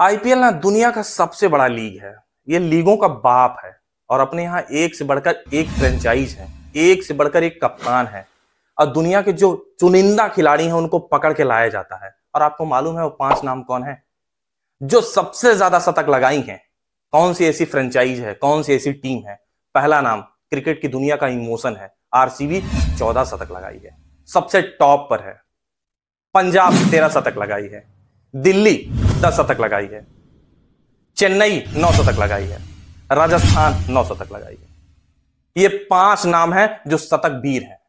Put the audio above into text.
IPL ना दुनिया का सबसे बड़ा लीग है ये लीगों का बाप है और अपने यहाँ एक से बढ़कर एक फ्रेंचाइज है एक से बढ़कर एक कप्तान है और दुनिया के जो चुनिंदा खिलाड़ी हैं उनको पकड़ के लाया जाता है और आपको मालूम है वो पांच नाम कौन है जो सबसे ज्यादा शतक लगाई हैं कौन सी ऐसी फ्रेंचाइज है कौन सी ऐसी टीम है पहला नाम क्रिकेट की दुनिया का इमोशन है आरसीबी चौदह शतक लगाई है सबसे टॉप पर है पंजाब तेरह शतक लगाई है दिल्ली दस शतक लगाई है चेन्नई नौ शतक लगाई है राजस्थान नौ शतक लगाई है ये पांच नाम है जो शतक वीर हैं